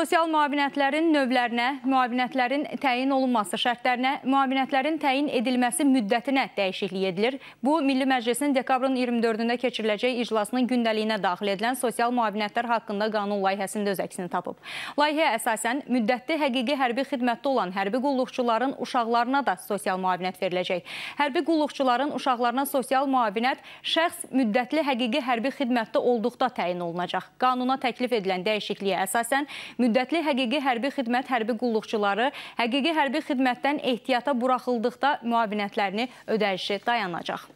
sosial müavinətlərin növlərinə, müavinətlərin təyin olunması şərtlərinə, müavinətlərin təyin edilməsi müddətinə dəyişiklik edilir. Bu, Milli Məclisin dekabrın 24-də keçiriləcək iclasının gündəliyinə daxil edilən sosial müavinətlər haqqında qanun layihəsində öz əksini tapıb. Layihə əsasən, müddətli həqiqi hərbi xidmətdə olan hərbi qulluqçuların uşaqlarına da sosial müavinət veriləcək. Hərbi qulluqçuların uşaqlarına sosial müavinət şəxs müddətli həqiqi hərbi xidmətdə olduqda təyin olunacaq. Qanuna təklif edilən dəyişikliyə əsasən, müddətli müddətli həqiqi hərbi xidmət hərbi qulluqçuları həqiqi hərbi xidmətdən ehtiyata buraxıldıqda müavinətlərini ödəyişi dayanacaq.